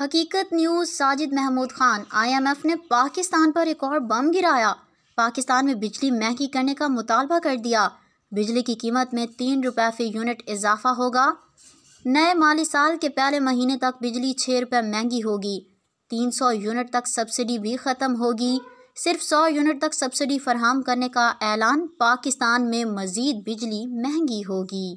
हकीकत news Sajid Mahmood Khan IMF ने पाकिस्तान पर एक और बम गिराया पाकिस्तान में बिजली महंगी करने का मुतालबा कर दिया बिजली की कीमत में तीन रुपये फ़ी यूनिट इजाफा होगा नए माली साल के पहले महीने तक बिजली छः रुपये महंगी होगी तीन सौ यूनिट तक सब्सिडी भी ख़त्म होगी सिर्फ सौ यूनिट तक सब्सिडी फरहम करने का ऐलान पाकिस्तान में मज़ीद बिजली महंगी होगी